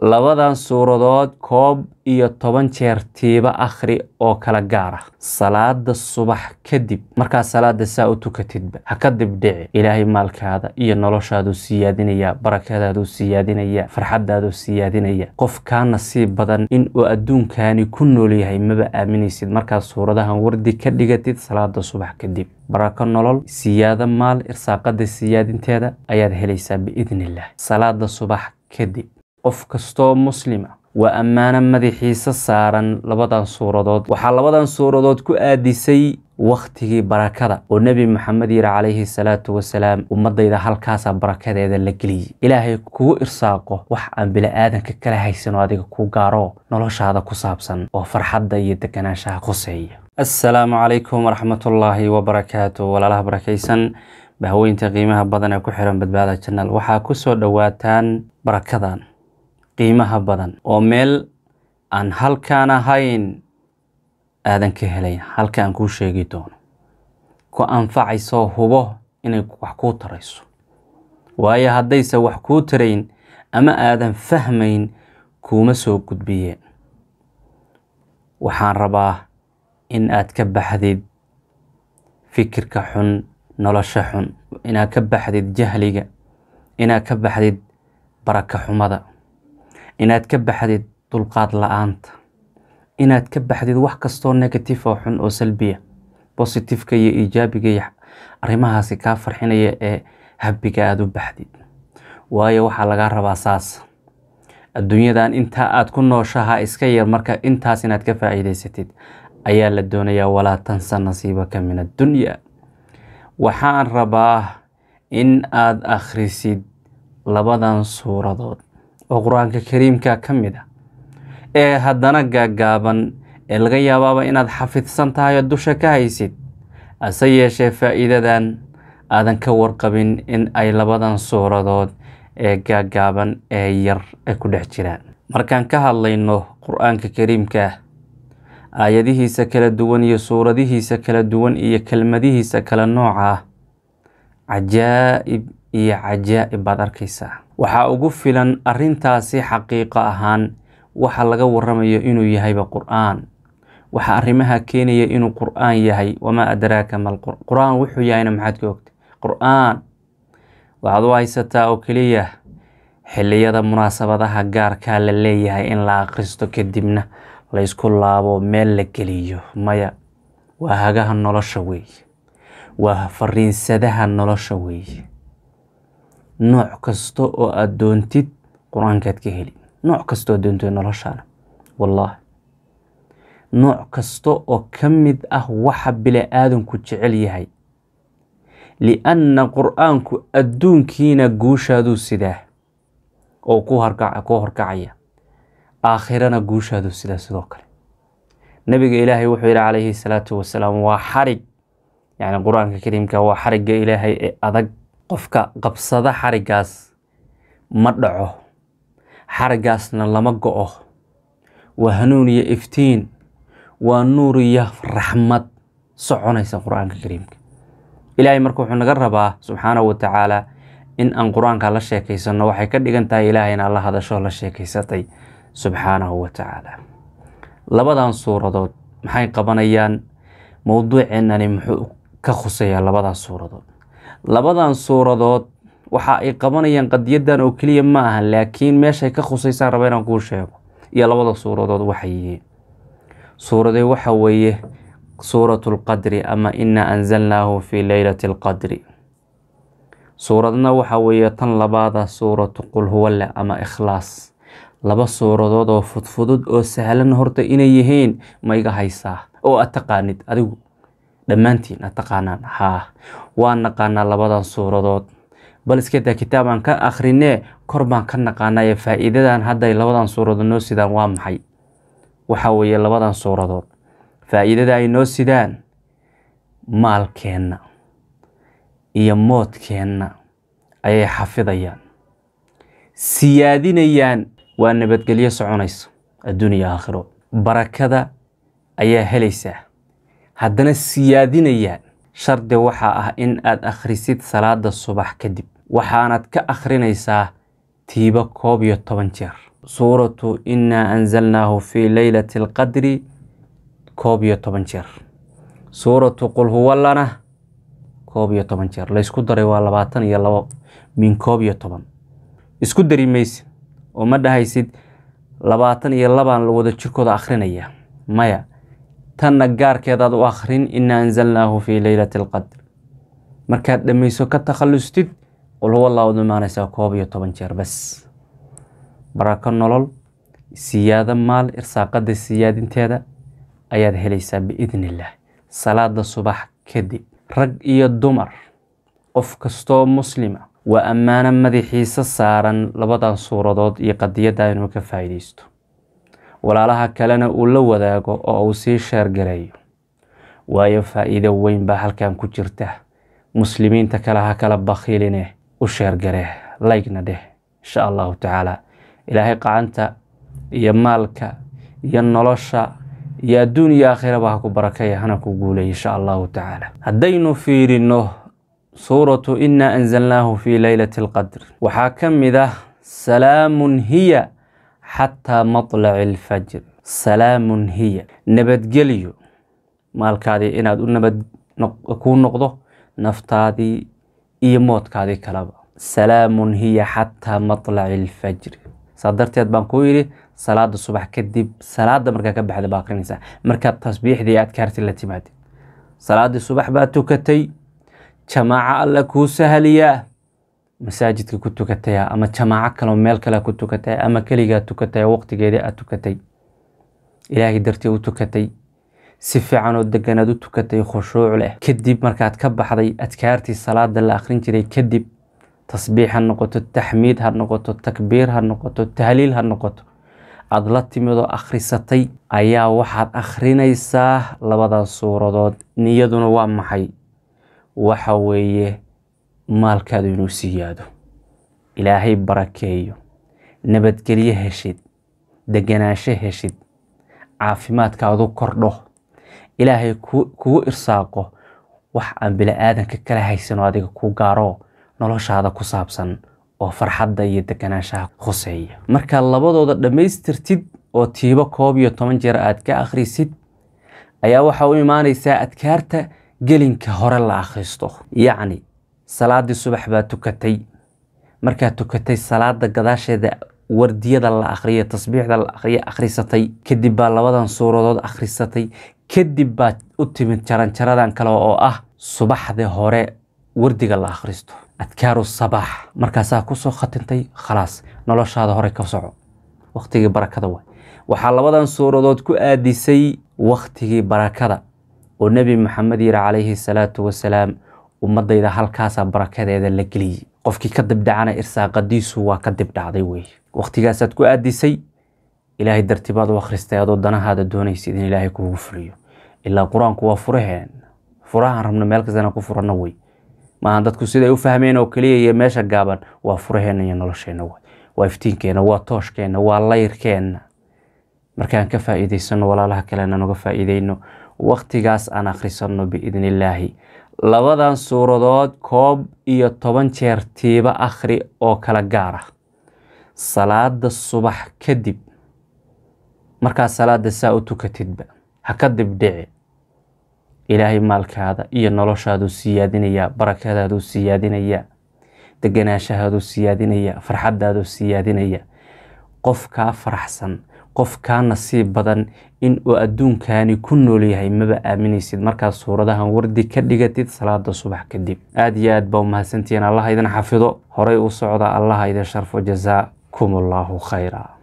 labadan suuradood koob iyo toban jeer tiiba akhri oo kala gaar ah salaada subax kadib markaad salaadda saa u tukatidba ha kadib dhici ilaahay maalkaada iyo noloshaaduu siyaadinayaa barakadaaduu siyaadinayaa farxaddaaduu siyaadinaya qofkaana sii badan in uu adduunkaani ku nool yahay maba aaminaysid markaad suuradahan wardi ka dhigatid salaada subax kadib barako nolol siyaado maal irsaaqada siyaadinteeda ayaad helaysaa biidnillaah salaada subax kadib qof kastoo muslima ah. waa ammaano madaxiisa saaran labadan suuradood waxaa labadan suuradood ku aadisay wakhtigii barakada oo nebi maxamed yiri calayhi salaatu wasalaam ummadayda halkaasaa barakadeeda la geliyey ilaahay kugu irsaaqo wax aan aadanka kala haysan oo adiga ku gaaro noloshaada ku saabsan oo farxadda iyo deganaanshaha khuseeya assalaamu calaykum waraxmatullaahi wabarakaatu walaalaha barakaysan bahweynta qiimaha badan ee ku xiran badbaada janal waxaa kusoo dhowaataan barakadan qiimaha badan oo meel aan halkaan ahayn aadan ka helayn halka aan kuu sheegi doono ku anfacayso hubo inay wax kuu tarayso waayo haddayse wax kuu tarayn ama aadan fahmayn kuuma soo gudbiyeen waxaan rabaa in aad ka baxdid fikirka xun nolosho xun inaad ka baxdid jahliga inaad ka baxdid baraka xumada inaad ka baxdid dulqaad la-aanta inaad ka baxdid wax kastoo negatif oo xun oo salbiya bositifka iyo iijaabiga iyo arrimahaasi kaa farxinaya ee habbiga aad u baxdid waayo waxaa lagaa rabaa saas adduunyadan intaa aad ku nooshaha iska yar marka intaas inaad ka faa'iidaysatid ayaa la doonayaa walaa tansa nasiibaka min addunyaa waxaan rabaa in aad akhrisid labadan suuradood oo qur-aanka kariimka ka mid a ah. ee haddana gaagaaban ee laga yaabaaba inaad xafidsan tahay oo dusha ka haysid ase yeeshee faa'iidadan aadan ka warqabin in ay labadan suuradood ee gaagaaban ee yar ay ku dhex jiraan markaan ka hadlayno qur-aanka kariimka aayadihiisa kala duwan iyo suuradihiisa kala duwan iyo kelmadihiisa kala nooca ah, cajaa'ib iyo cajaa'ib baad arkaysaa waxaa ugu filan arrintaasi xaqiiqo ahaan waxa laga waramayo inuu yahayba qur-aan waxaa arrimaha keenaya inuu qur-aan yahay wamaa adraaka malqur-aan wuxuu yahayna maxaad ka ogtay qur-aan waxaad u haysataa oo keliya xilliyada munaasabadaha gaarkaa la leeyahay in la akhristo kadibna laysku laabo meel la geliyo maya waa hagaha nolosha weeye waa fariinsadaha nolosha weeye nooc kasta oo aad doontid qur-aankaad ka heli nooc kasto kastoo doontid noloshaada wallaahi nooc kasta oo ka mid ah waxa bili-aadanku jecel yahay lianna qur-aanku adduunkiina guushaaduu sidaa oo ku horkacaya aakhirana guushaaduu sidaa sidoo kale nabiga ilaahay wuxuu yidhi calayhi salaatu wasalaam waa xarig yani qur-aanka kariimka waa xarigga ilaahay ee adag qofka qabsada xarigaas ma dhaco xarigaasna lama go'o waa hanuun iyo iftiin waa nuur iyo raxmad soconaysa qur-aanka kariimka ilaahay marka wuxuu naga rabaa subxaanahu wa in aan qur-aanka la sheekaysanno waxay ka dhigan tahay ilaahay la hadasho la sheekaysatay subxaanahu wa tacaala labadan suuradood maxay qabanayaan mowduuceennani muxuu ka khuseeyaa labadaas suuradood labadan suuradood waxa ay qabanayaan qadiyadan oo keliya ma aha laakiin meeshay ka khusaysaa raba inaan kuu sheego iyo labada suuradood waxay yihiin suuraday waxa weeye suuratu lqadri ama inaa anzalnaahu fii leylati alqadri suuradna waxa weeye tan labaada suuratu qul huwalle ama ikhlaas laba suuradood oo fudfudud oo sahlan horta inay yihiin ma iga haysaa oo aad taqaanid adigu dhammaantiin ad taqaanaan haa waan naqaanaa labadan suuradood bal iskadaa kitaab aan ka akhrine kor baan ka naqaanaye faa'iidadan hadday labadan suuradood noo sidaan waa maxay waxa weeye labadan suuradood faa'iidada ay noo sidaan maalkeenna iyo moodkeenna ayay xafidayaan siyaadinayaan waa nabadgelyo soconayso adduuniya aakhiro barakada ayaa helaysaa haddana siyaadinayaan shardi waxaa ah in aad akhrisid salaada subax kadib waxaanad ka akhrinaysaa tiiba koob iyo toban jeer suuratu innaa anzalnaahu fii laylati alqadri koob iyo toban jeer suuratu qul huwallana koob iyo toban jeer laysku daray waa labaatan iyo labo min koob iyo toban isku dari maysid oo ma dhahaysid labaatan iyo labaan la wada jirkooda akhrinayaa maya tanna gaarkeedaad u akhrin ina anzalnaahu fii leylati alqadr markaad dhammayso ka takhallustid qul huwallah imaanaysaa koob iyo toban jeer bas barako nolol siyaado maal irsaaqada siyaadinteeda ayaad helaysaa biidni illaah salaada subax kadib rag iyo dumar qof kastoo muslima waa ammaano madaxiisa saaran labadan suuradood iyo qadiyadda inuu ka faa'iidaysto walaalaha kalena uu la wadaago oo uu sii sheergalayo waayo faa'iido weyn baa halkan ku jirta muslimiinta kale ha kala bakhiiline u sheergalee laygna dheh insha allahu tacaala ilaahay qacanta iyo maalka iyo nolosha iyo adduun iyo aakhiraba ha ku barakaya hana ku guulay insha allahu tacaala haddaynu fiirinno suuratu innaa anzalnaahu fii laylati alqadr waxaa ka mid ah salaamun hiya xataa matlaci lfajr salaamun hiya nabadgelyo maalkaadii inaad nabad kuu noqdo naftaadii iyo moodkaadii kalaba salaamun hiya xataa matlaci alfajri saa darteed baan kuu yidhi salaada subax kadib salaada markaa ka baxda baa akrinaysa markaad tasbiixdii adkaarti la timaadid salaadii subax baa tukatay jamaaca alla kuu sahliyaa masaajidka ku tukataya ama jamaaco kaleo meel kale ku tukatay ama keligaa tukatay waqtigeeda aad tukatay ilaahay dartii u tukatay si fiican oo deganaad u tukatay khushuuc leh kadib markaad ka baxday adkaartii salaada la akhrin jiray kadib tasbiix ha noqoto taxmiid ha noqoto takbiir ha noqoto tahliil ha noqoto aada la timidoo akhrisatay ayaa waxaad akhrinaysaa labadan suuradood niyaduna waa maxay waxa weeye maalkaadu inuu siiyaado ilaahay barakeeyo nabadgelyo heshid deganaansho heshid caafimaadkaadu kordho ilaahay kugu irsaaqo wax aan bili-aadanka kala haysanoo adiga ku gaaro noloshaada ku saabsan oo farxadda iyo deganaanshaha khuseeya markaad labadooda dhammaystirtid oo tiibo koob iyo toban jeer aad ka akhrisid ayaa waxaa u imaanaysaa adkaarta gelinka hore la akhristo yacni salaadii subax baa tukatay markaa tukatay salaada gadaasheeda wardiyada la akriyo tasbiixda la akriyo akhrisatay kadib baa labadan suuradood akhrisatay kadib baa u timid jaranjaradan kale oo ah subaxdii hore wardiga la akhristo adkaaru sabaax markaasaa kusoo khatintay khalaas noloshaada hore ka soco wakhtigii barakada waay waxaa labadan suuradood ku aadisay wakhtigii barakada oo nebi maxamed yiri calayhi salaatu wasalaam ummadayda halkaasaa barakadeeda la geliyey qofkii ka dibdhacana irsaaqadiisu waa ka dibdhacday wey waktigaasaad ku aadisay ilaahay dartibaad u akhristay adoo danahaada doonaysid in ilaahay kuugu fuliyo ilaa qur-aanku waa furaheen furahaan rabno meel kastana ku furanno wey maahan dadku siday u fahmeen oo keliya iyo meesha gaaban waa furaheenna iyo nolosheenna wey waa iftiinkeenna waa tooshkeenna waa layrkeenna markaan ka faa'iidaysanno walaalaha kalena noga faa'iidayno waktigaas aan akhrisanno biidni labadan suuradood koob iyo toban jeer tiiba akhri oo kala gaara ah salaada subax kadib markaa salaada saa u tukatidba ha ka dibdhici ilaahay maalkaada iyo noloshaaduu siyaadinayaa barakadaaduu siyaadinayaa deganaashahaaduu siyaadinayaa farxadaaduu siyaadinayaa qofkaa faraxsan qof kaa nasiib badan in uu adduunkani ku nool yahay maba aaminaysid markaad suuradahan wardi ka dhigatid salaada subax kadib aada iyo aad baa umahadsantihiin allaha idin xafido horay u socda allaha idin sharfo jazaa allaahu khayra